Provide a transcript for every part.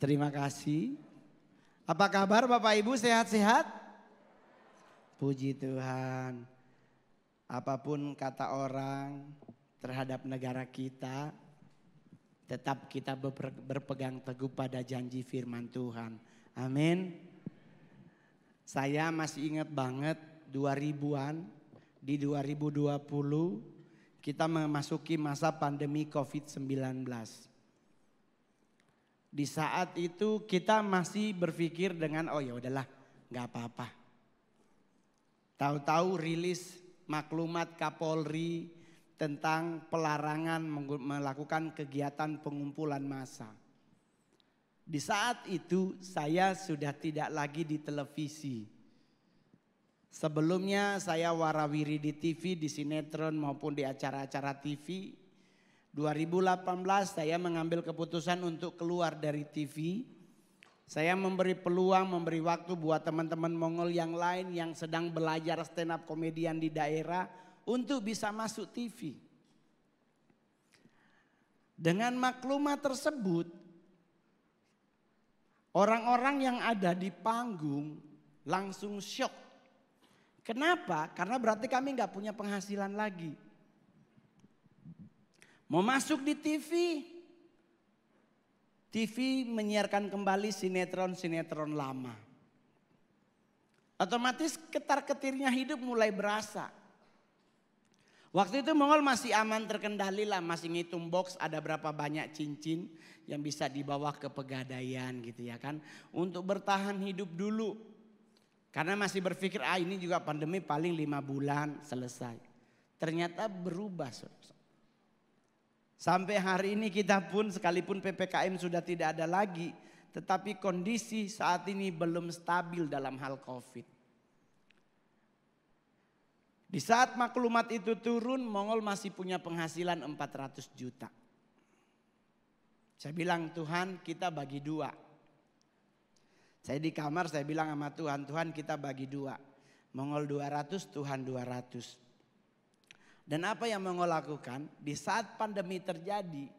Terima kasih. Apa kabar Bapak Ibu sehat-sehat? Puji Tuhan. Apapun kata orang terhadap negara kita, tetap kita berpegang teguh pada janji firman Tuhan. Amin. Saya masih ingat banget 2000-an di 2020 kita memasuki masa pandemi Covid-19. Di saat itu kita masih berpikir dengan oh ya udahlah nggak apa-apa. Tahu-tahu rilis maklumat Kapolri tentang pelarangan melakukan kegiatan pengumpulan massa. Di saat itu saya sudah tidak lagi di televisi. Sebelumnya saya warawiri di TV, di sinetron maupun di acara-acara TV. 2018 saya mengambil keputusan untuk keluar dari TV. Saya memberi peluang, memberi waktu buat teman-teman Mongol yang lain yang sedang belajar stand up komedian di daerah untuk bisa masuk TV. Dengan maklumat tersebut, orang-orang yang ada di panggung langsung shock. Kenapa? Karena berarti kami nggak punya penghasilan lagi Mau masuk di TV. TV menyiarkan kembali sinetron-sinetron lama. Otomatis ketar-ketirnya hidup mulai berasa. Waktu itu Mongol masih aman terkendali lah, masih ngitung box ada berapa banyak cincin yang bisa dibawa ke pegadaian gitu ya kan. Untuk bertahan hidup dulu. Karena masih berpikir ah ini juga pandemi paling lima bulan selesai. Ternyata berubah. Saudara. Sampai hari ini kita pun sekalipun PPKM sudah tidak ada lagi, tetapi kondisi saat ini belum stabil dalam hal COVID. Di saat maklumat itu turun, Mongol masih punya penghasilan 400 juta. Saya bilang Tuhan kita bagi dua. Saya di kamar saya bilang sama Tuhan, Tuhan kita bagi dua. Mongol 200, Tuhan 200. Dan apa yang Mongol lakukan di saat pandemi terjadi,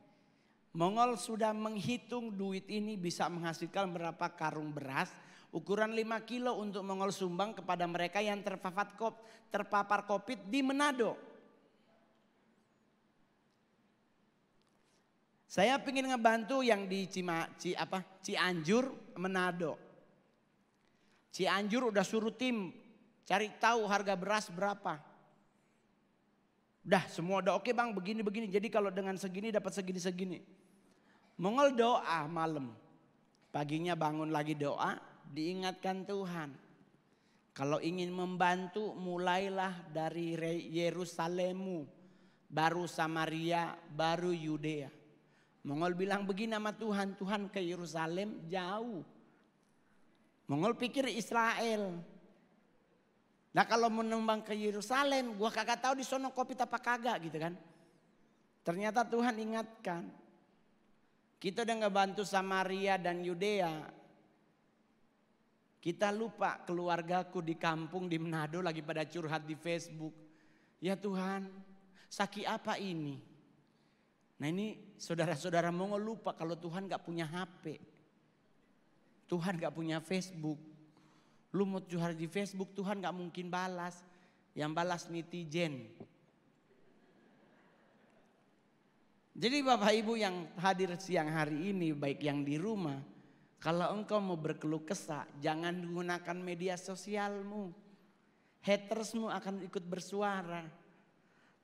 Mongol sudah menghitung duit ini bisa menghasilkan berapa karung beras, ukuran 5 kilo untuk Mongol sumbang kepada mereka yang terpapar Covid di Manado. Saya ingin ngebantu yang di Cima, Ci, apa, Cianjur, Manado. Cianjur udah suruh tim cari tahu harga beras berapa. Dah semua udah oke bang begini-begini. Jadi kalau dengan segini dapat segini-segini. Mongol doa malam. Paginya bangun lagi doa diingatkan Tuhan. Kalau ingin membantu mulailah dari Yerusalemmu. Baru Samaria, baru Yudea. Mongol bilang begini sama Tuhan, Tuhan ke Yerusalem jauh. Mongol pikir Israel, Nah kalau menembang ke Yerusalem, gua kagak tahu di sono kopi apa kagak gitu kan. Ternyata Tuhan ingatkan. Kita udah ngebantu Samaria dan Yudea. Kita lupa keluargaku di kampung di Manado lagi pada curhat di Facebook. Ya Tuhan, sakit apa ini? Nah ini saudara-saudara mau lupa kalau Tuhan gak punya HP. Tuhan gak punya Facebook. Lu mau di Facebook Tuhan gak mungkin balas. Yang balas netizen. Jadi Bapak Ibu yang hadir siang hari ini baik yang di rumah. Kalau engkau mau berkeluh kesah jangan gunakan media sosialmu. Hatersmu akan ikut bersuara.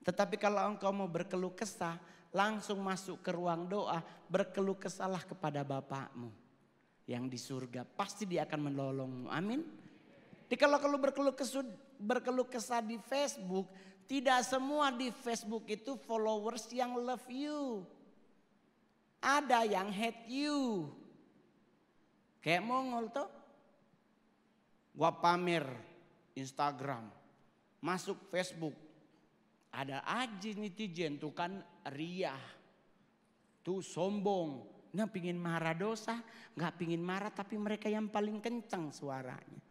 Tetapi kalau engkau mau berkeluh kesah langsung masuk ke ruang doa berkeluh kesalah kepada Bapakmu yang di surga. Pasti dia akan menolongmu. Amin. Jadi kalau kalau berkeluh kesud, berkeluh kesah di Facebook, tidak semua di Facebook itu followers yang love you. Ada yang hate you. Kayak Mongol tuh. Gua pamer Instagram. Masuk Facebook. Ada aja netizen tuh kan riah. Tuh sombong Nggak pingin marah dosa, nggak pingin marah tapi mereka yang paling kencang suaranya.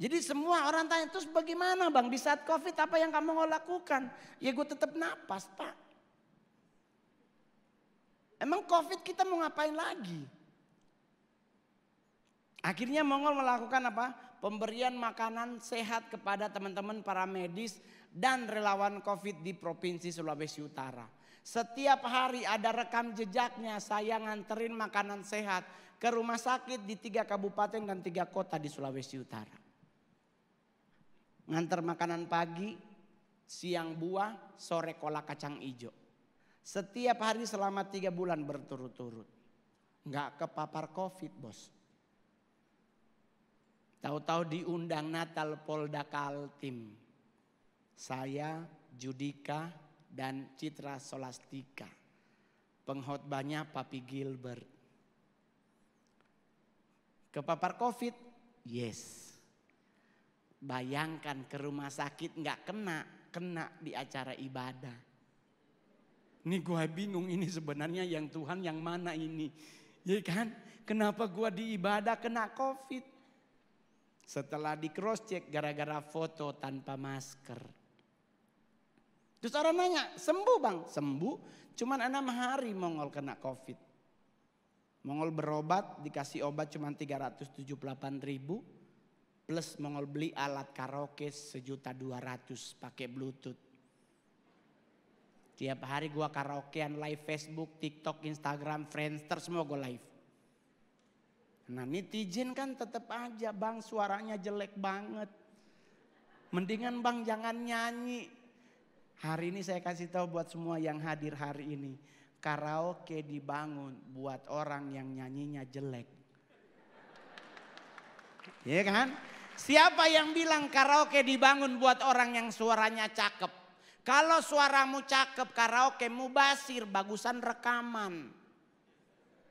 Jadi semua orang tanya, terus bagaimana bang di saat covid apa yang kamu mau lakukan? Ya gue tetap napas pak. Emang covid kita mau ngapain lagi? Akhirnya Mongol melakukan apa? Pemberian makanan sehat kepada teman-teman para medis dan relawan covid di Provinsi Sulawesi Utara. Setiap hari ada rekam jejaknya saya nganterin makanan sehat ke rumah sakit di tiga kabupaten dan tiga kota di Sulawesi Utara. Nganter makanan pagi, siang buah, sore kolak kacang hijau. Setiap hari selama tiga bulan berturut-turut. Nggak kepapar covid bos. Tahu-tahu diundang Natal Polda Kaltim. Saya, Judika, dan Citra Solastika. Pengkhotbahnya Papi Gilbert. Kepapar COVID? Yes. Bayangkan ke rumah sakit nggak kena, kena di acara ibadah. Ini gue bingung ini sebenarnya yang Tuhan yang mana ini. Ya kan? Kenapa gue di ibadah kena covid? Setelah di cross check gara-gara foto tanpa masker. Terus orang nanya, sembuh bang? Sembuh, cuman enam hari Mongol kena covid. Mongol berobat, dikasih obat cuma 378 ribu. Plus Mongol beli alat karaoke sejuta dua ratus pakai bluetooth. Tiap hari gua karaokean live Facebook, TikTok, Instagram, Friendster semua gue live. Nah netizen kan tetap aja bang suaranya jelek banget. Mendingan bang jangan nyanyi, Hari ini saya kasih tahu buat semua yang hadir hari ini. Karaoke dibangun buat orang yang nyanyinya jelek. Iya kan? Siapa yang bilang karaoke dibangun buat orang yang suaranya cakep? Kalau suaramu cakep karaoke mu basir bagusan rekaman.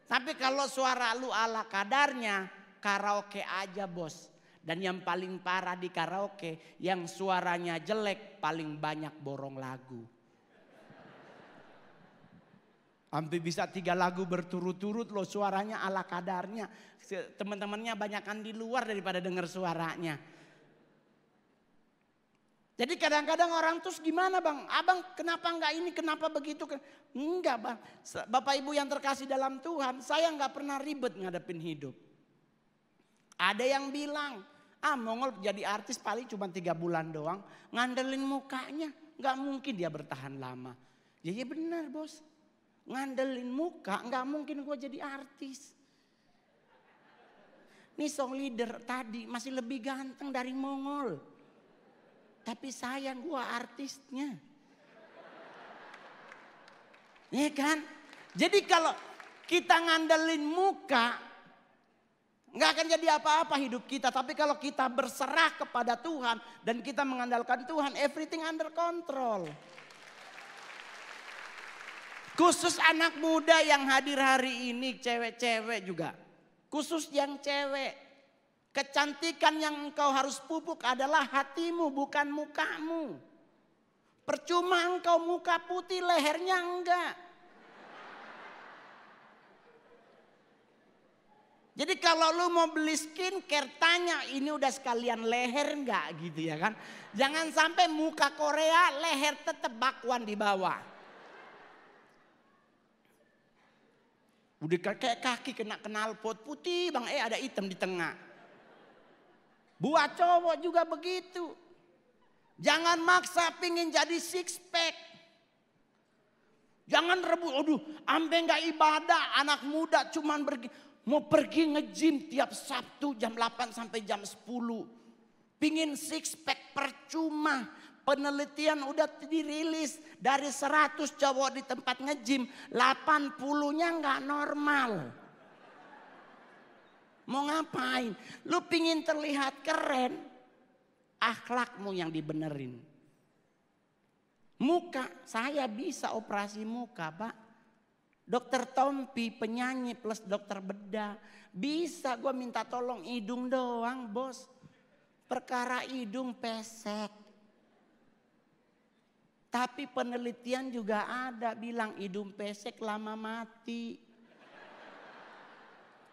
Tapi kalau suara lu ala kadarnya karaoke aja bos. Dan yang paling parah di karaoke, yang suaranya jelek paling banyak borong lagu. hampir bisa tiga lagu berturut-turut loh suaranya ala kadarnya. Teman-temannya banyakkan di luar daripada dengar suaranya. Jadi kadang-kadang orang terus gimana bang? Abang kenapa enggak ini, kenapa begitu? Enggak bang, Bapak Ibu yang terkasih dalam Tuhan, saya enggak pernah ribet ngadepin hidup. Ada yang bilang, Ah Mongol jadi artis paling cuma tiga bulan doang. Ngandelin mukanya. Gak mungkin dia bertahan lama. Ya, ya benar bos. Ngandelin muka gak mungkin gue jadi artis. Nih song leader tadi masih lebih ganteng dari Mongol. Tapi sayang gue artisnya. Iya kan? Jadi kalau kita ngandelin muka Nggak akan jadi apa-apa hidup kita. Tapi kalau kita berserah kepada Tuhan dan kita mengandalkan Tuhan, everything under control. Khusus anak muda yang hadir hari ini, cewek-cewek juga. Khusus yang cewek. Kecantikan yang engkau harus pupuk adalah hatimu bukan mukamu. Percuma engkau muka putih lehernya enggak. Jadi kalau lu mau beli skincare tanya ini udah sekalian leher enggak gitu ya kan. Jangan sampai muka Korea leher tetap bakwan di bawah. Udah kayak kaki kena kenal pot putih bang eh ada hitam di tengah. Buat cowok juga begitu. Jangan maksa pingin jadi six pack. Jangan rebut, aduh ambe gak ibadah anak muda cuman pergi. Mau pergi nge-gym tiap Sabtu jam 8 sampai jam 10. Pingin six pack percuma. Penelitian udah dirilis dari 100 cowok di tempat nge-gym, 80-nya nggak normal. Mau ngapain? Lu pingin terlihat keren, akhlakmu yang dibenerin. Muka, saya bisa operasi muka pak. Dokter Tompi penyanyi plus dokter bedah. Bisa gue minta tolong hidung doang bos. Perkara hidung pesek. Tapi penelitian juga ada bilang hidung pesek lama mati.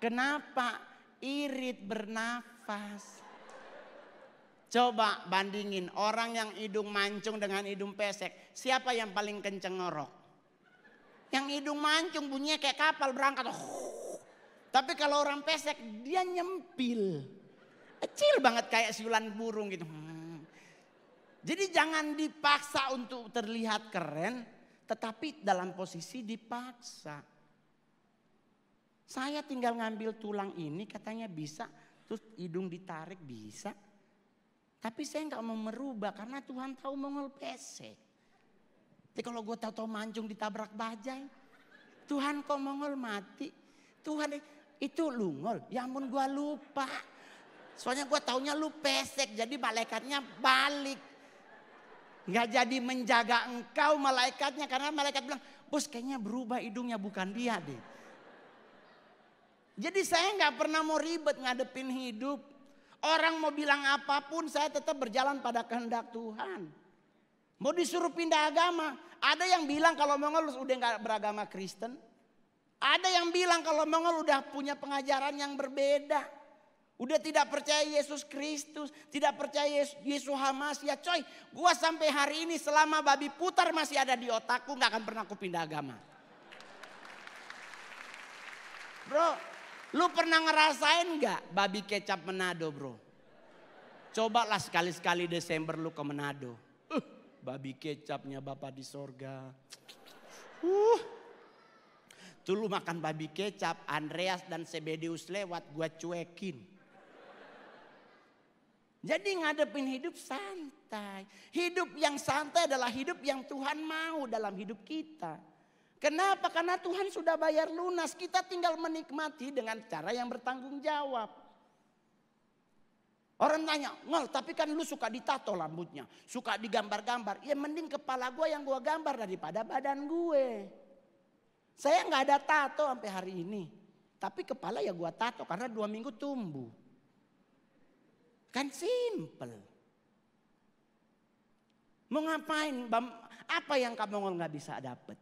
Kenapa? Irit bernafas. Coba bandingin orang yang hidung mancung dengan hidung pesek. Siapa yang paling kenceng ngorok? Yang hidung mancung bunyinya kayak kapal berangkat. Tapi kalau orang pesek dia nyempil. Kecil banget kayak siulan burung gitu. Jadi jangan dipaksa untuk terlihat keren. Tetapi dalam posisi dipaksa. Saya tinggal ngambil tulang ini katanya bisa. Terus hidung ditarik bisa. Tapi saya nggak mau merubah karena Tuhan tahu mongol pesek. Tapi kalau gue tahu-tahu mancung ditabrak bajai. Tuhan kok mongol mati. Tuhan itu lungol. Ya ampun gue lupa. Soalnya gue taunya lu pesek. Jadi malaikatnya balik. Gak jadi menjaga engkau malaikatnya. Karena malaikat bilang. Bos kayaknya berubah hidungnya bukan dia deh. Jadi saya gak pernah mau ribet ngadepin hidup. Orang mau bilang apapun saya tetap berjalan pada kehendak Tuhan. Mau disuruh pindah agama. Ada yang bilang kalau Mongol udah nggak beragama Kristen. Ada yang bilang kalau Mongol udah punya pengajaran yang berbeda. Udah tidak percaya Yesus Kristus, tidak percaya Yesus Hamas. Ya coy, gua sampai hari ini selama babi putar masih ada di otakku Gak akan pernah aku pindah agama. Bro, lu pernah ngerasain gak babi kecap Menado, bro? Cobalah sekali-sekali Desember lu ke Menado babi kecapnya Bapak di sorga. Uh. lu makan babi kecap, Andreas dan Sebedius lewat gue cuekin. Jadi ngadepin hidup santai. Hidup yang santai adalah hidup yang Tuhan mau dalam hidup kita. Kenapa? Karena Tuhan sudah bayar lunas. Kita tinggal menikmati dengan cara yang bertanggung jawab. Orang tanya, ngel tapi kan lu suka ditato rambutnya. Suka digambar-gambar. Ya mending kepala gue yang gue gambar daripada badan gue. Saya nggak ada tato sampai hari ini. Tapi kepala ya gue tato karena dua minggu tumbuh. Kan simple. Mau ngapain? Apa yang kamu ngel nggak bisa dapet?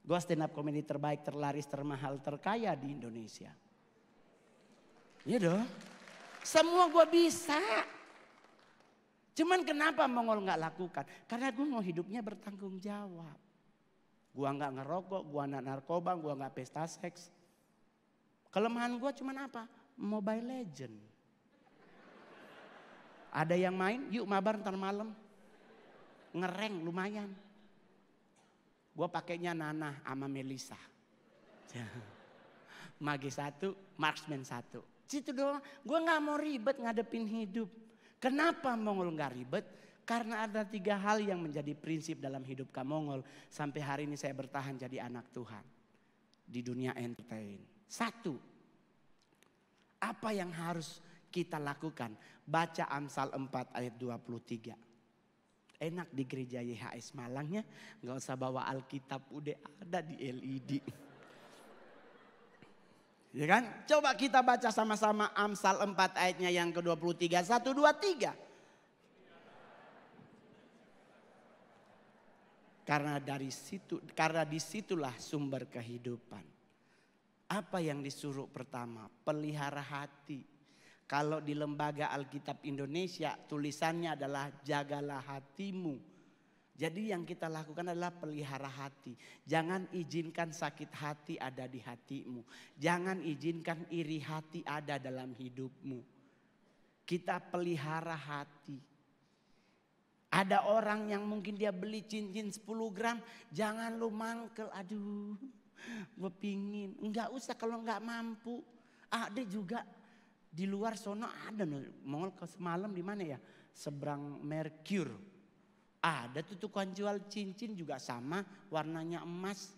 Gue stand up comedy terbaik, terlaris, termahal, terkaya di Indonesia. Iya dong. Semua gue bisa. Cuman kenapa Mongol nggak lakukan? Karena gue mau hidupnya bertanggung jawab. Gue nggak ngerokok, gue nggak narkoba, gue nggak pesta seks. Kelemahan gue cuman apa? Mobile Legend. Ada yang main? Yuk mabar ntar malam. Ngereng lumayan. Gue pakainya Nana sama Melisa. Magi satu, Marksman satu. Situ doang. Gue gak mau ribet ngadepin hidup. Kenapa Mongol nggak ribet? Karena ada tiga hal yang menjadi prinsip dalam hidup kamu mongol Sampai hari ini saya bertahan jadi anak Tuhan. Di dunia entertain. Satu. Apa yang harus kita lakukan? Baca Amsal 4 ayat 23. Enak di gereja YHS Malangnya. Gak usah bawa Alkitab. Udah ada di LED. Ya kan? Coba kita baca sama-sama Amsal 4 ayatnya yang ke-23. 1, 2, 3. Karena dari situ, karena disitulah sumber kehidupan. Apa yang disuruh pertama? Pelihara hati. Kalau di lembaga Alkitab Indonesia tulisannya adalah jagalah hatimu jadi yang kita lakukan adalah pelihara hati. Jangan izinkan sakit hati ada di hatimu. Jangan izinkan iri hati ada dalam hidupmu. Kita pelihara hati. Ada orang yang mungkin dia beli cincin 10 gram, jangan lu mangkel, aduh gue pingin. Enggak usah kalau enggak mampu. Ada juga di luar sono ada mongol semalam di mana ya? Seberang Merkur ada tuh tukang jual cincin juga sama warnanya emas.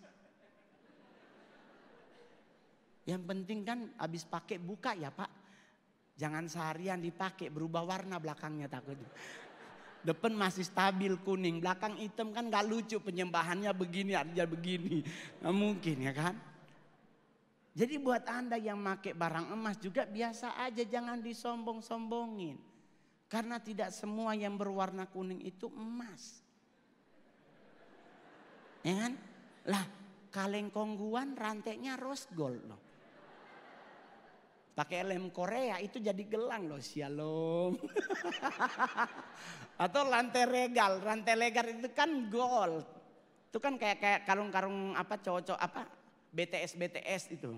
Yang penting kan habis pakai buka ya pak. Jangan seharian dipakai berubah warna belakangnya takut. Depan masih stabil kuning, belakang hitam kan gak lucu penyembahannya begini aja begini. Gak mungkin ya kan. Jadi buat anda yang pakai barang emas juga biasa aja jangan disombong-sombongin. Karena tidak semua yang berwarna kuning itu emas. Ya kan? Lah, kaleng kongguan rantainya rose gold loh. Pakai lem Korea itu jadi gelang loh, shalom. Atau lantai regal, rantai legar itu kan gold. Itu kan kayak kayak karung-karung apa cowok-cowok apa BTS BTS itu.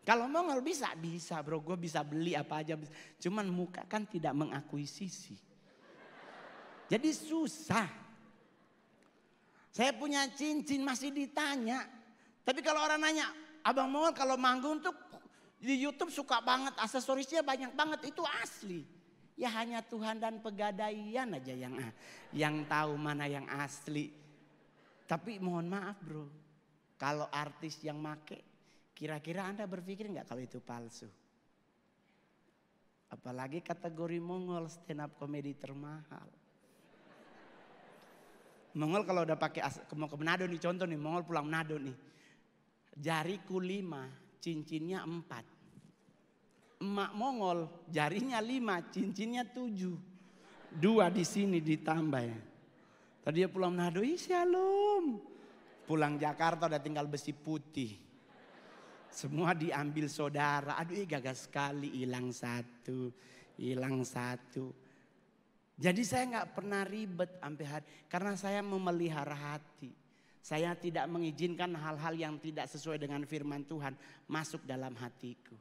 Kalau mau nggak bisa, bisa bro. Gue bisa beli apa aja. Cuman muka kan tidak mengakuisisi, Jadi susah. Saya punya cincin masih ditanya. Tapi kalau orang nanya, Abang Mongol kalau manggung tuh di Youtube suka banget. Aksesorisnya banyak banget. Itu asli. Ya hanya Tuhan dan pegadaian aja yang yang tahu mana yang asli. Tapi mohon maaf bro, kalau artis yang make Kira-kira Anda berpikir nggak kalau itu palsu? Apalagi kategori Mongol stand up comedy termahal. Mongol kalau udah pakai mau ke Manado nih contoh nih Mongol pulang Manado nih. Jariku lima, cincinnya empat. Emak Mongol jarinya lima, cincinnya tujuh. Dua di sini ditambah ya. Tadi dia pulang Manado, ih shalom. Pulang Jakarta udah tinggal besi putih semua diambil saudara. Aduh ini gagal sekali hilang satu. Hilang satu. Jadi saya nggak pernah ribet sampai hari. Karena saya memelihara hati. Saya tidak mengizinkan hal-hal yang tidak sesuai dengan firman Tuhan masuk dalam hatiku.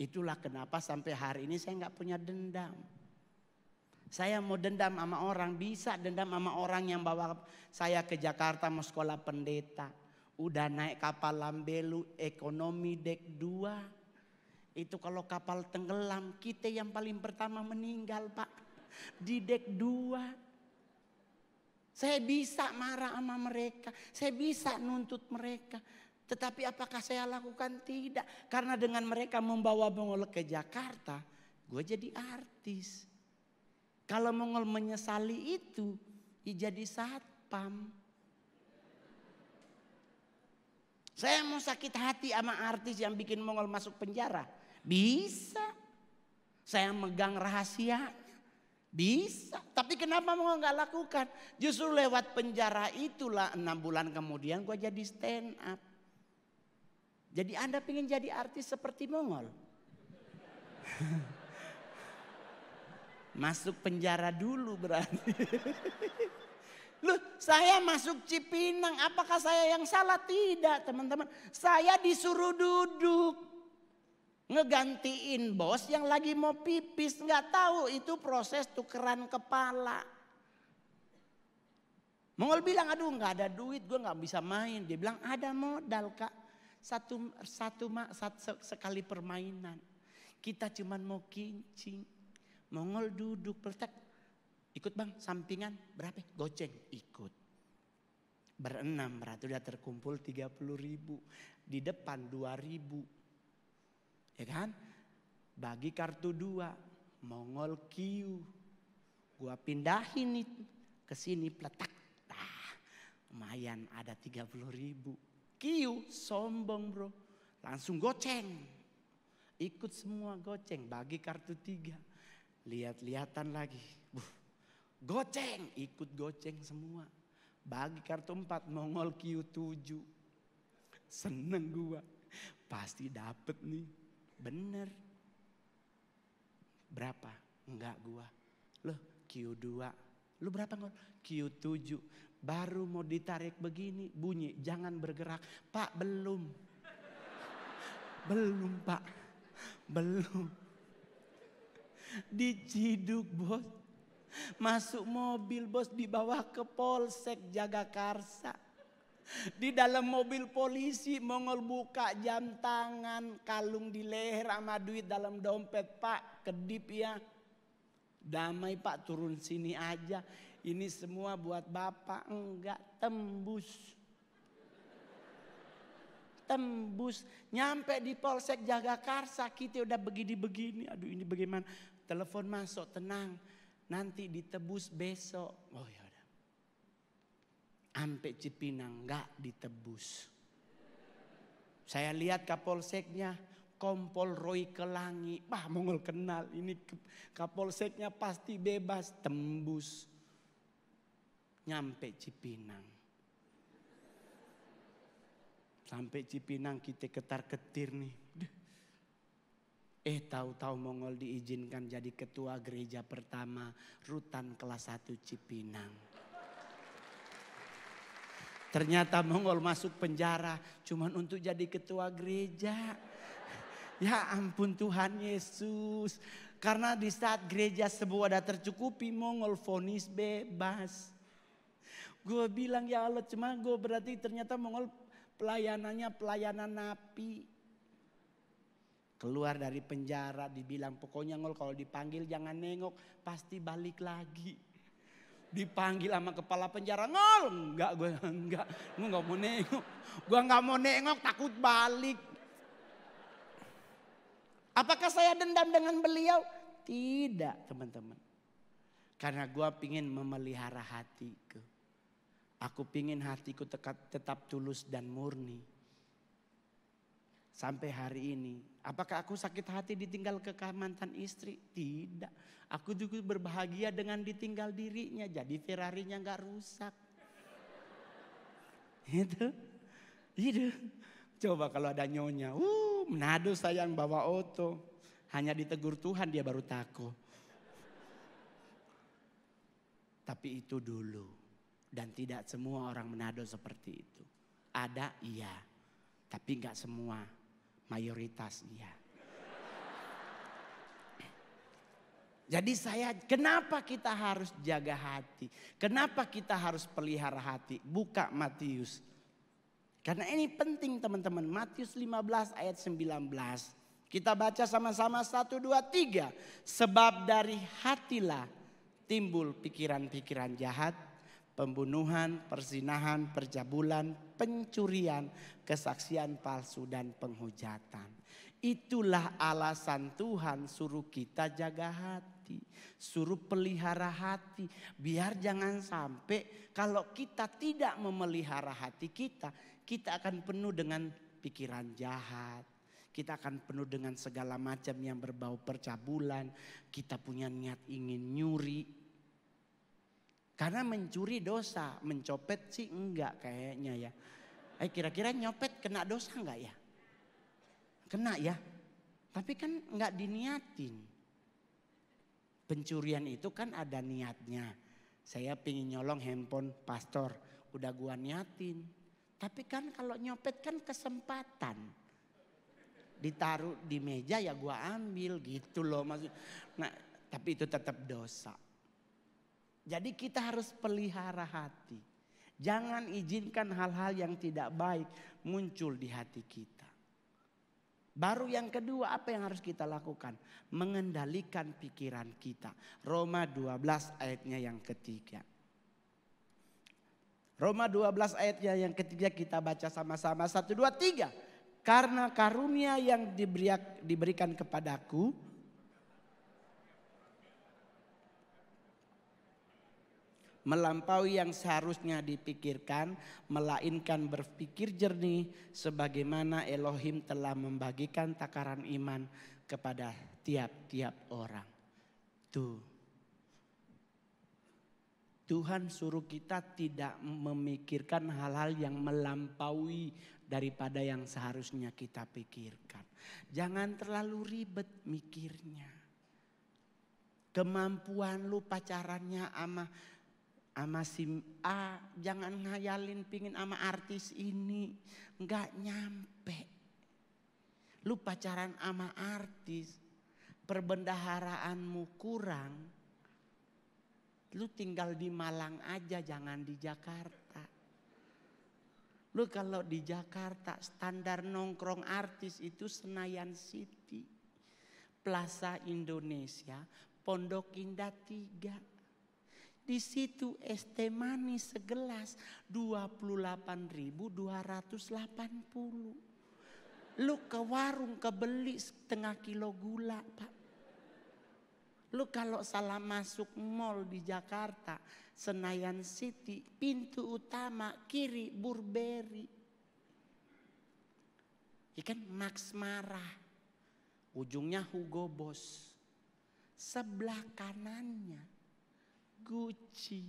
Itulah kenapa sampai hari ini saya nggak punya dendam. Saya mau dendam sama orang, bisa dendam sama orang yang bawa saya ke Jakarta mau sekolah pendeta. Udah naik kapal lambelu, ekonomi dek dua. Itu kalau kapal tenggelam, kita yang paling pertama meninggal pak. Di dek dua. Saya bisa marah sama mereka. Saya bisa nuntut mereka. Tetapi apakah saya lakukan? Tidak. Karena dengan mereka membawa Mongol ke Jakarta, gue jadi artis. Kalau Mongol menyesali itu, ya jadi satpam. Saya mau sakit hati sama artis yang bikin Mongol masuk penjara. Bisa. Saya megang rahasia. Bisa. Tapi kenapa Mongol nggak lakukan? Justru lewat penjara itulah enam bulan kemudian gue jadi stand up. Jadi Anda pingin jadi artis seperti Mongol? Masuk penjara dulu berarti. Loh, saya masuk Cipinang, apakah saya yang salah? Tidak, teman-teman. Saya disuruh duduk. Ngegantiin bos yang lagi mau pipis, nggak tahu itu proses tukeran kepala. Mongol bilang, aduh nggak ada duit, gue nggak bisa main. Dia bilang, ada modal kak. Satu, satu, satu sekali permainan. Kita cuman mau kincing. Mongol duduk, bertek Ikut bang, sampingan berapa? Goceng, ikut. Berenam berarti udah terkumpul 30 ribu. Di depan 2 ribu. Ya kan? Bagi kartu dua, Mongol Q. Gua pindahin nih ke sini peletak. Ah, lumayan ada 30 ribu. Q sombong bro. Langsung goceng. Ikut semua goceng bagi kartu tiga. Lihat-lihatan lagi. Buh, Goceng, ikut goceng semua. Bagi kartu empat, Mongol Q7. Seneng gua, pasti dapet nih. Bener. Berapa? Enggak gua. Loh Q2, lu berapa ngol? Q7. Baru mau ditarik begini, bunyi, jangan bergerak. Pak belum. belum pak, belum. Diciduk bos Masuk mobil bos dibawa ke polsek jaga karsa. Di dalam mobil polisi Mongol buka jam tangan, kalung di leher sama duit dalam dompet pak. Kedip ya. Damai pak turun sini aja. Ini semua buat bapak. Enggak tembus. Tembus. Nyampe di polsek jaga karsa kita udah begini-begini. Aduh ini bagaimana. Telepon masuk tenang nanti ditebus besok. Oh ya udah. Ampe Cipinang nggak ditebus. Saya lihat Kapolseknya, Kompol Roy Kelangi. Bah Mongol kenal, ini Kapolseknya pasti bebas, tembus. Nyampe Cipinang. Sampai Cipinang kita ketar-ketir nih. Eh tahu-tahu Mongol diizinkan jadi ketua gereja pertama rutan kelas 1 Cipinang. Ternyata Mongol masuk penjara cuman untuk jadi ketua gereja. Ya ampun Tuhan Yesus. Karena di saat gereja sebuah ada tercukupi Mongol fonis bebas. Gue bilang ya Allah cuma gue berarti ternyata Mongol pelayanannya pelayanan napi. Keluar dari penjara dibilang pokoknya ngol kalau dipanggil jangan nengok pasti balik lagi. Dipanggil sama kepala penjara ngol enggak gue enggak gue nggak mau nengok gue nggak mau nengok takut balik. Apakah saya dendam dengan beliau? Tidak teman-teman. Karena gue pingin memelihara hatiku. Aku pingin hatiku tetap tulus dan murni sampai hari ini. Apakah aku sakit hati ditinggal ke mantan istri? Tidak. Aku juga berbahagia dengan ditinggal dirinya. Jadi Ferrari-nya gak rusak. Itu. Itu. Coba kalau ada nyonya. Uh, menado sayang bawa oto. Hanya ditegur Tuhan dia baru takut. Tapi itu dulu. Dan tidak semua orang menado seperti itu. Ada iya. Tapi nggak semua. Mayoritas iya. Jadi saya kenapa kita harus jaga hati? Kenapa kita harus pelihara hati? Buka Matius. Karena ini penting teman-teman. Matius 15 ayat 19. Kita baca sama-sama satu dua tiga. Sebab dari hatilah timbul pikiran-pikiran jahat, pembunuhan, perzinahan, perjabulan, pencurian, kesaksian palsu dan penghujatan. Itulah alasan Tuhan suruh kita jaga hati, suruh pelihara hati. Biar jangan sampai kalau kita tidak memelihara hati kita, kita akan penuh dengan pikiran jahat, kita akan penuh dengan segala macam yang berbau percabulan. Kita punya niat ingin nyuri, karena mencuri dosa, mencopet sih enggak kayaknya ya. Eh kira-kira nyopet kena dosa enggak ya? Kena ya. Tapi kan enggak diniatin. Pencurian itu kan ada niatnya. Saya pingin nyolong handphone pastor, udah gua niatin. Tapi kan kalau nyopet kan kesempatan ditaruh di meja ya gua ambil gitu loh maksud. Nah, tapi itu tetap dosa. Jadi kita harus pelihara hati. Jangan izinkan hal-hal yang tidak baik muncul di hati kita. Baru yang kedua apa yang harus kita lakukan? Mengendalikan pikiran kita. Roma 12 ayatnya yang ketiga. Roma 12 ayatnya yang ketiga kita baca sama-sama. Satu, dua, tiga. Karena karunia yang diberikan kepadaku melampaui yang seharusnya dipikirkan, melainkan berpikir jernih sebagaimana Elohim telah membagikan takaran iman kepada tiap-tiap orang. Tuh. Tuhan suruh kita tidak memikirkan hal-hal yang melampaui daripada yang seharusnya kita pikirkan. Jangan terlalu ribet mikirnya. Kemampuan lu pacarannya sama Ama si A, jangan ngayalin pingin ama artis ini. Nggak nyampe. Lu pacaran ama artis, perbendaharaanmu kurang, lu tinggal di Malang aja jangan di Jakarta. Lu kalau di Jakarta standar nongkrong artis itu Senayan City. Plaza Indonesia, Pondok Indah tiga. Di situ es teh manis segelas 28.280. Lu ke warung kebeli setengah kilo gula, Pak. Lu kalau salah masuk mall di Jakarta, Senayan City, pintu utama kiri Burberry. Ya kan, Max marah. Ujungnya Hugo Boss. Sebelah kanannya Gucci.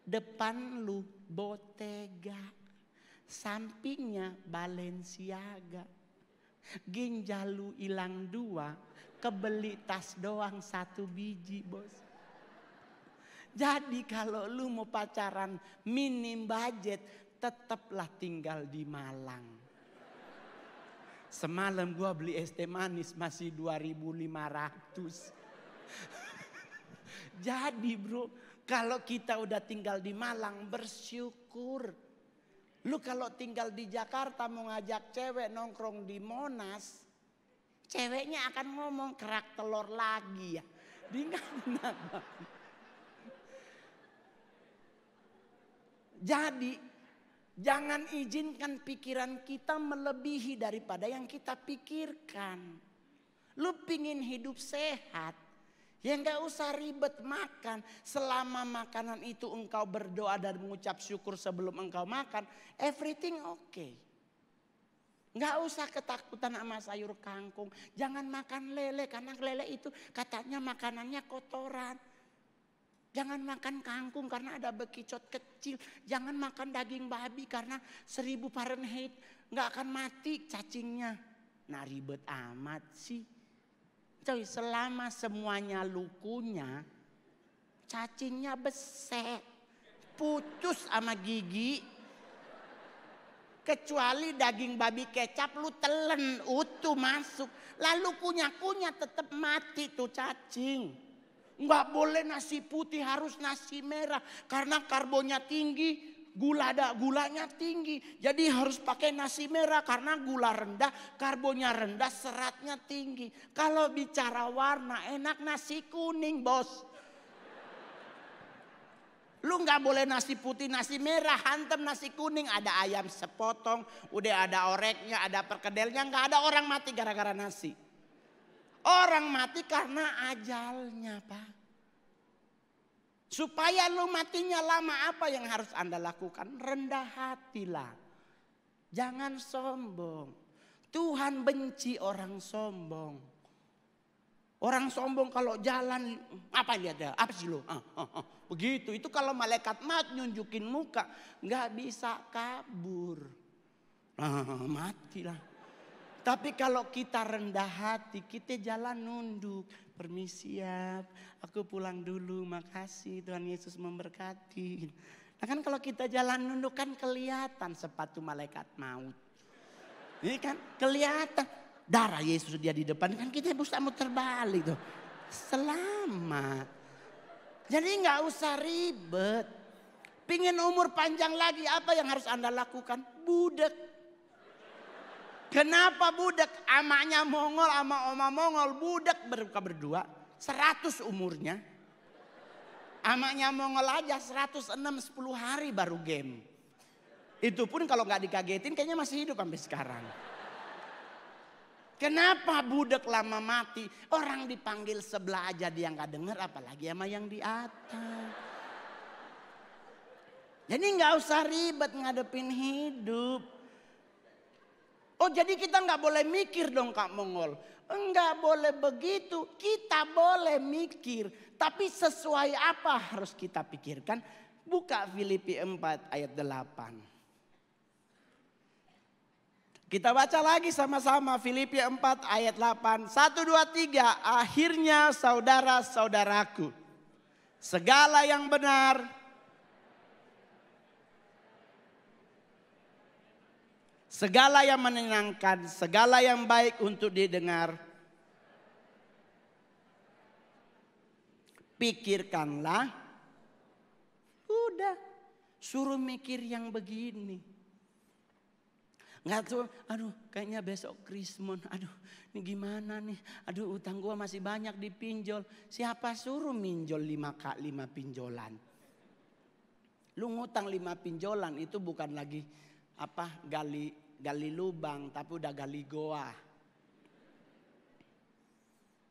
Depan lu Bottega. Sampingnya Balenciaga. Ginjal lu hilang dua, kebeli tas doang satu biji bos. Jadi kalau lu mau pacaran minim budget, tetaplah tinggal di Malang. Semalam gua beli es teh manis masih 2500. Jadi bro, kalau kita udah tinggal di Malang bersyukur. Lu kalau tinggal di Jakarta mau ngajak cewek nongkrong di Monas, ceweknya akan ngomong kerak telur lagi ya. Dengan Jadi jangan izinkan pikiran kita melebihi daripada yang kita pikirkan. Lu pingin hidup sehat, Ya nggak usah ribet makan. Selama makanan itu engkau berdoa dan mengucap syukur sebelum engkau makan. Everything okay. Nggak usah ketakutan sama sayur kangkung. Jangan makan lele karena lele itu katanya makanannya kotoran. Jangan makan kangkung karena ada bekicot kecil. Jangan makan daging babi karena seribu Fahrenheit. Nggak akan mati cacingnya. Nah ribet amat sih cuy, selama semuanya lukunya cacingnya besek putus sama gigi kecuali daging babi kecap lu telen utuh masuk lalu kunyah-kunyah tetap mati tuh cacing nggak boleh nasi putih harus nasi merah karena karbonnya tinggi Gula ada gulanya tinggi, jadi harus pakai nasi merah karena gula rendah, karbonnya rendah, seratnya tinggi. Kalau bicara warna, enak nasi kuning, bos. Lu gak boleh nasi putih, nasi merah, hantem nasi kuning. Ada ayam sepotong, udah ada oreknya, ada perkedelnya. Gak ada orang mati gara-gara nasi. Orang mati karena ajalnya, Pak. Supaya lo matinya lama apa yang harus Anda lakukan? Rendah hatilah. Jangan sombong. Tuhan benci orang sombong. Orang sombong kalau jalan apa dia ada? Apa sih lo? Ah, ah, ah. Begitu. Itu kalau malaikat mat nyunjukin muka nggak bisa kabur. Ah, matilah. Tapi kalau kita rendah hati, kita jalan nunduk permisi ya, aku pulang dulu, makasih Tuhan Yesus memberkati. Nah kan kalau kita jalan nunduk kan kelihatan sepatu malaikat maut. Ini iya kan kelihatan darah Yesus dia di depan kan kita bisa muter balik tuh. Selamat. Jadi nggak usah ribet. Pingin umur panjang lagi apa yang harus Anda lakukan? Budek Kenapa budak amanya Mongol ama oma Mongol budak berbuka berdua seratus umurnya. Amanya Mongol aja seratus enam sepuluh hari baru game. Itu pun kalau nggak dikagetin kayaknya masih hidup sampai sekarang. Kenapa budak lama mati? Orang dipanggil sebelah aja dia nggak dengar apalagi sama yang di atas. Jadi nggak usah ribet ngadepin hidup. Oh jadi kita nggak boleh mikir dong Kak Mongol. Enggak boleh begitu. Kita boleh mikir. Tapi sesuai apa harus kita pikirkan. Buka Filipi 4 ayat 8. Kita baca lagi sama-sama Filipi 4 ayat 8. 1, 2, 3. Akhirnya saudara-saudaraku. Segala yang benar, Segala yang menyenangkan, segala yang baik untuk didengar. Pikirkanlah. Udah. Suruh mikir yang begini. Nggak tuh, aduh kayaknya besok krismon, aduh ini gimana nih, aduh utang gua masih banyak dipinjol. Siapa suruh minjol lima kak lima pinjolan? Lu ngutang lima pinjolan itu bukan lagi apa gali gali lubang tapi udah gali goa.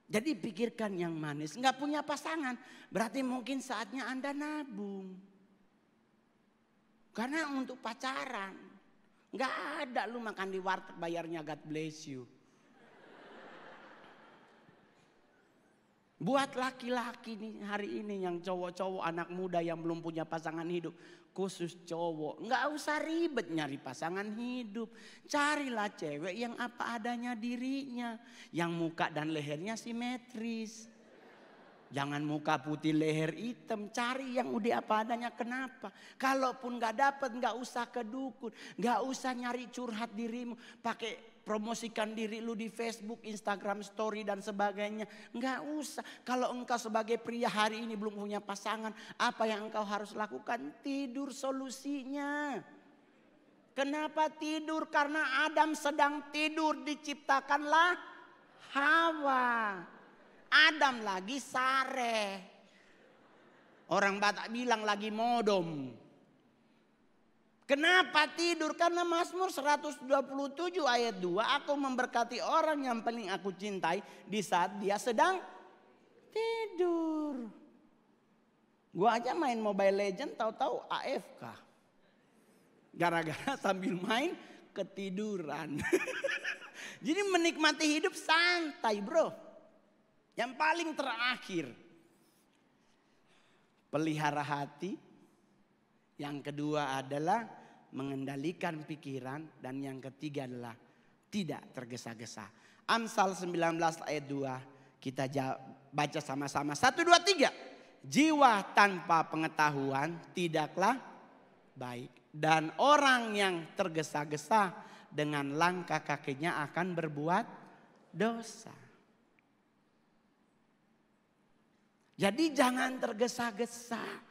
Jadi pikirkan yang manis, nggak punya pasangan, berarti mungkin saatnya Anda nabung. Karena untuk pacaran, nggak ada lu makan di warteg bayarnya God bless you. Buat laki-laki nih hari ini yang cowok-cowok anak muda yang belum punya pasangan hidup khusus cowok. Nggak usah ribet nyari pasangan hidup. Carilah cewek yang apa adanya dirinya. Yang muka dan lehernya simetris. Jangan muka putih leher hitam. Cari yang udah apa adanya kenapa. Kalaupun gak dapet gak usah ke dukun. Nggak usah nyari curhat dirimu. Pakai Promosikan diri lu di Facebook, Instagram story dan sebagainya. Enggak usah. Kalau engkau sebagai pria hari ini belum punya pasangan, apa yang engkau harus lakukan? Tidur solusinya. Kenapa tidur? Karena Adam sedang tidur diciptakanlah Hawa. Adam lagi sare. Orang Batak bilang lagi modom. Kenapa tidur? Karena Mazmur 127 ayat 2, aku memberkati orang yang paling aku cintai di saat dia sedang tidur. Gua aja main Mobile Legend tahu-tahu AFK. Gara-gara sambil main ketiduran. Jadi menikmati hidup santai, Bro. Yang paling terakhir pelihara hati. Yang kedua adalah mengendalikan pikiran dan yang ketiga adalah tidak tergesa-gesa. Amsal 19 ayat 2 kita baca sama-sama satu dua tiga Jiwa tanpa pengetahuan tidaklah baik dan orang yang tergesa-gesa dengan langkah kakinya akan berbuat dosa. Jadi jangan tergesa-gesa.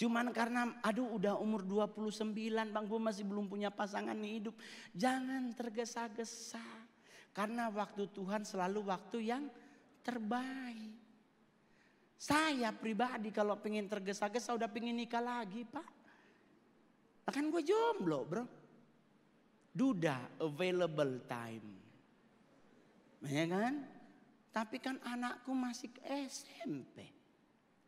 Cuman karena aduh udah umur 29 bang gue masih belum punya pasangan nih hidup. Jangan tergesa-gesa. Karena waktu Tuhan selalu waktu yang terbaik. Saya pribadi kalau pengen tergesa-gesa udah pengen nikah lagi pak. Nah kan gue jomblo bro. Duda available time. Ya kan? Tapi kan anakku masih SMP.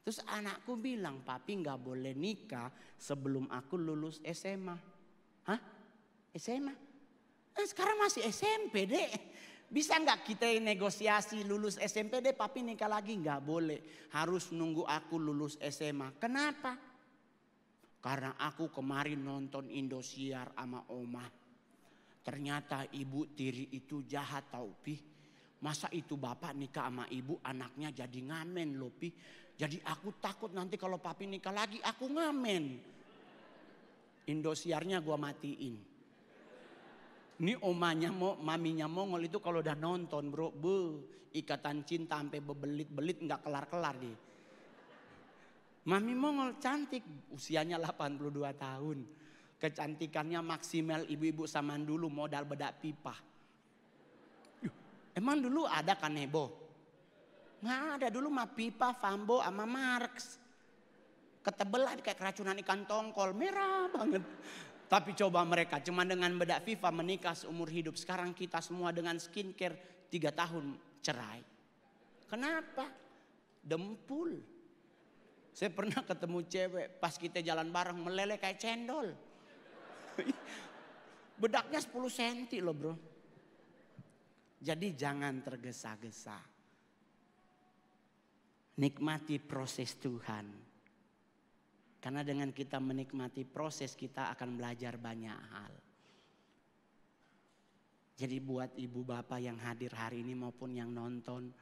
Terus anakku bilang, papi nggak boleh nikah sebelum aku lulus SMA. Hah? SMA? Nah, eh, sekarang masih SMP deh. Bisa nggak kita negosiasi lulus SMP deh papi nikah lagi? Nggak boleh. Harus nunggu aku lulus SMA. Kenapa? Karena aku kemarin nonton Indosiar sama Oma. Ternyata ibu tiri itu jahat tau Pi. Masa itu bapak nikah sama ibu anaknya jadi ngamen loh Pi jadi aku takut nanti kalau papi nikah lagi aku ngamen. Indosiarnya gue matiin. Ini omanya mau, maminya Mongol itu kalau udah nonton bro, be, ikatan cinta sampai bebelit-belit nggak kelar-kelar deh. Mami Mongol cantik, usianya 82 tahun. Kecantikannya maksimal ibu-ibu zaman dulu modal bedak pipa. Emang dulu ada kan heboh? Nggak ada dulu mah pipa, fambo, sama Marx. Ketebelan kayak keracunan ikan tongkol, merah banget. Tapi coba mereka cuma dengan bedak FIFA menikah seumur hidup. Sekarang kita semua dengan skincare tiga tahun cerai. Kenapa? Dempul. Saya pernah ketemu cewek pas kita jalan bareng meleleh kayak cendol. Bedaknya 10 cm loh bro. Jadi jangan tergesa-gesa. Nikmati proses Tuhan. Karena dengan kita menikmati proses kita akan belajar banyak hal. Jadi buat ibu bapak yang hadir hari ini maupun yang nonton.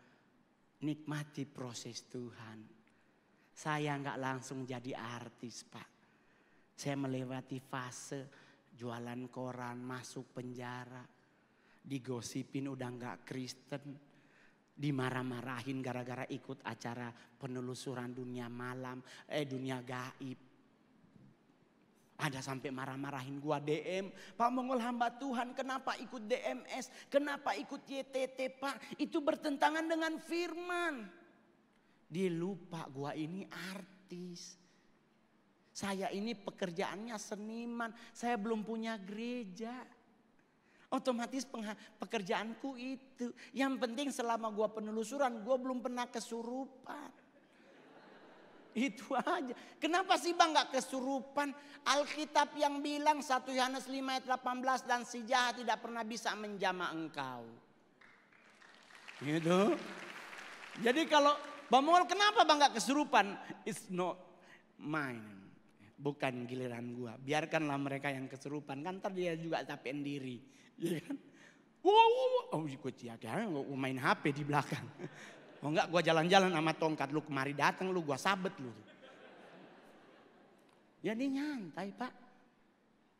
Nikmati proses Tuhan. Saya nggak langsung jadi artis pak. Saya melewati fase jualan koran, masuk penjara. Digosipin udah nggak Kristen dimarah-marahin gara-gara ikut acara penelusuran dunia malam, eh dunia gaib. Ada sampai marah-marahin gua DM. Pak Mongol hamba Tuhan kenapa ikut DMS? Kenapa ikut YTT Pak? Itu bertentangan dengan firman. Dilupa gua ini artis. Saya ini pekerjaannya seniman. Saya belum punya gereja. Otomatis pekerjaanku itu. Yang penting selama gue penelusuran, gue belum pernah kesurupan. Itu aja. Kenapa sih bang gak kesurupan? Alkitab yang bilang 1 Yohanes 5 ayat 18 dan si jahat tidak pernah bisa menjama engkau. Gitu. Jadi kalau Bang Mol kenapa bang gak kesurupan? It's not mine. Bukan giliran gua. Biarkanlah mereka yang kesurupan. Kan ntar dia juga capek diri. Iya kan? Wow, wow, wow. Oh, ya, gue main HP di belakang. Oh enggak, gue jalan-jalan sama tongkat. Lu kemari datang, lu gue sabet lu. Ya ini nyantai pak.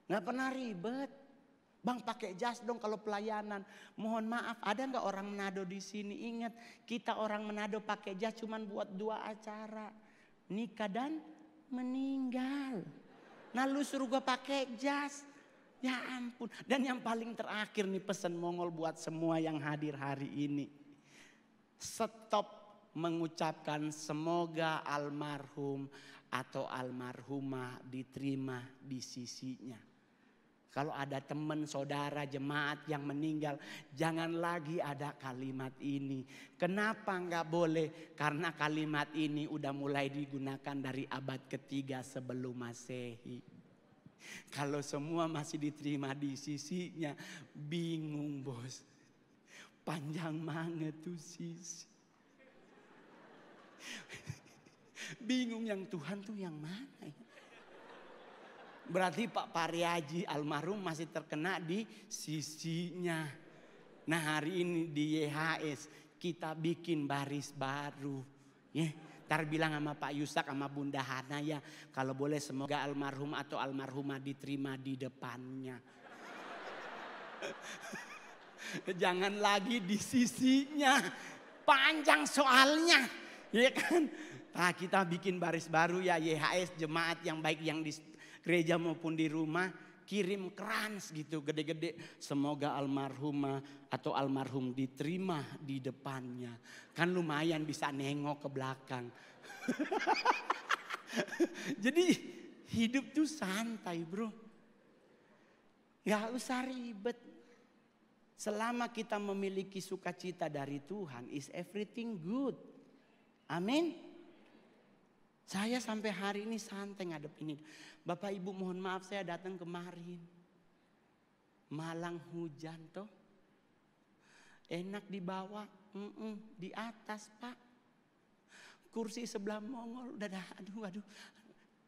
Nggak pernah ribet. Bang pakai jas dong kalau pelayanan. Mohon maaf, ada enggak orang Menado di sini? Ingat, kita orang Menado pakai jas cuman buat dua acara. Nikah dan meninggal. Nah lu suruh gue pakai jas. Ya ampun. Dan yang paling terakhir nih pesan Mongol buat semua yang hadir hari ini. Stop mengucapkan semoga almarhum atau almarhumah diterima di sisinya. Kalau ada teman, saudara, jemaat yang meninggal, jangan lagi ada kalimat ini. Kenapa nggak boleh? Karena kalimat ini udah mulai digunakan dari abad ketiga sebelum masehi. Kalau semua masih diterima di sisinya, bingung bos. Panjang banget tuh sisi. bingung yang Tuhan tuh yang mana ya? Berarti Pak Pariaji almarhum masih terkena di sisinya. Nah hari ini di YHS kita bikin baris baru. Ya. Yeah ntar bilang sama Pak Yusak sama Bunda Hana ya. Kalau boleh semoga almarhum atau almarhumah diterima di depannya. Jangan lagi di sisinya. Panjang soalnya. Ya kan? Nah, kita bikin baris baru ya YHS jemaat yang baik yang di gereja maupun di rumah kirim kerans gitu gede-gede. Semoga almarhumah atau almarhum diterima di depannya. Kan lumayan bisa nengok ke belakang. Jadi hidup tuh santai bro. Gak usah ribet. Selama kita memiliki sukacita dari Tuhan is everything good. Amin. Saya sampai hari ini santai ngadep ini. Bapak Ibu mohon maaf saya datang kemarin. Malang hujan toh. Enak dibawa, mm -mm, di atas pak. Kursi sebelah mongol, udah dah, aduh, aduh.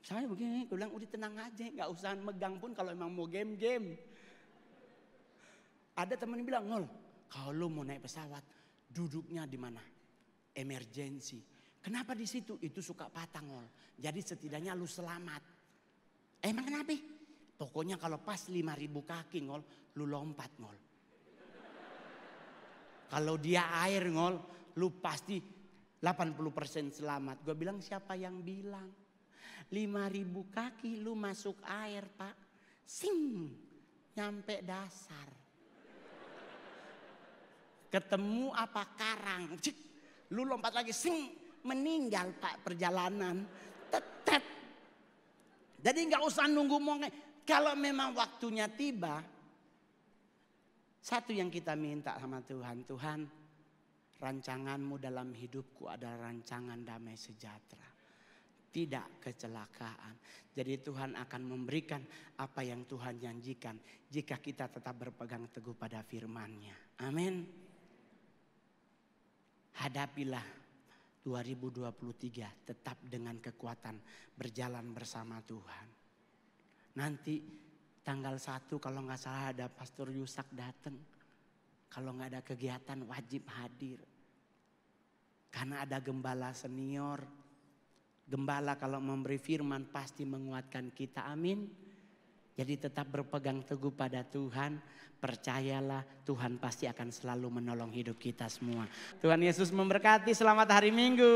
Saya begini, gue bilang udah tenang aja, nggak usah megang pun kalau emang mau game-game. Ada temen bilang, ngol, kalau mau naik pesawat, duduknya di mana? Emergency Kenapa di situ? Itu suka patah ngol. Jadi setidaknya lu selamat. Emang kenapa? Pokoknya kalau pas 5000 kaki ngol, lu lompat ngol. Kalau dia air ngol, lu pasti 80% selamat. Gue bilang siapa yang bilang? 5000 kaki lu masuk air pak. Sing, nyampe dasar. Ketemu apa karang, cik. Lu lompat lagi, sing, meninggal tak perjalanan. Tetet. Jadi nggak usah nunggu mau kalau memang waktunya tiba, satu yang kita minta sama Tuhan, Tuhan rancanganmu dalam hidupku adalah rancangan damai sejahtera. Tidak kecelakaan. Jadi Tuhan akan memberikan apa yang Tuhan janjikan jika kita tetap berpegang teguh pada firman-Nya. Amin. Hadapilah 2023 tetap dengan kekuatan berjalan bersama Tuhan. Nanti tanggal 1 kalau nggak salah ada Pastor Yusak datang. Kalau nggak ada kegiatan wajib hadir. Karena ada gembala senior. Gembala kalau memberi firman pasti menguatkan kita. Amin. Jadi tetap berpegang teguh pada Tuhan, percayalah Tuhan pasti akan selalu menolong hidup kita semua. Tuhan Yesus memberkati, selamat hari Minggu.